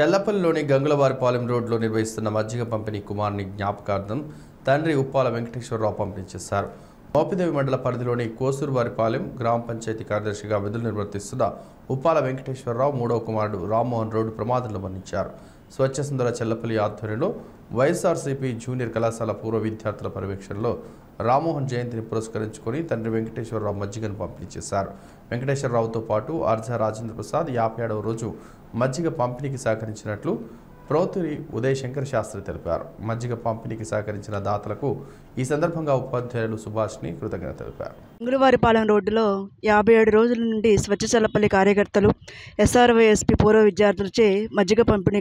చెల్లపల్లిలోని గంగులవారిపాలెం రోడ్లో నిర్వహిస్తున్న మజ్జిగ పంపిణీ కుమారుని జ్ఞాపకార్థం తండ్రి ఉప్పాల వెంకటేశ్వరరావు పంపించేశారు మోపిదేవి మండల పరిధిలోని కోసూరువారిపాలెం గ్రామ పంచాయతీ కార్యదర్శిగా విధులు నిర్వర్తిస్తున్న ఉప్పాల వెంకటేశ్వరరావు మూడవ కుమారుడు రామ్మోహన్ రోడ్డు ప్రమాదంలో మరణించారు స్వచ్ఛసుందర చెల్లపల్లి ఆధ్వర్యంలో వైఎస్ఆర్సీపీ జూనియర్ కళాశాల పూర్వ విద్యార్థుల పర్యవేక్షణలో రామ్మోహన్ జయంతిని పురస్కరించుకొని తండ్రి వెంకటేశ్వరరావు మజ్జిగను పంపిణీ చేశారు వెంకటేశ్వరరావుతో పాటు ఆర్జా రాజేంద్ర ప్రసాద్ యాభై ఏడవ రోజు మజ్జిగ పంపిణీకి సహకరించినట్లు ప్రౌతురి ఉదయ్ శంకర్ శాస్త్రి తెలిపారు మజ్జిగ పంపిణీకి సహకరించిన దాతలకు ఈ సందర్భంగా ఉపాధ్యాయులు సుభాష్ని కృతజ్ఞత తెలిపారు గురువారిపాలెం రోడ్డులో యాభై ఏడు రోజుల నుండి స్వచ్ఛ చల్లపల్లి కార్యకర్తలు ఎస్ఆర్వైఎస్పీ పూర్వ విద్యార్థులచే మజ్జిగ పంపిణీ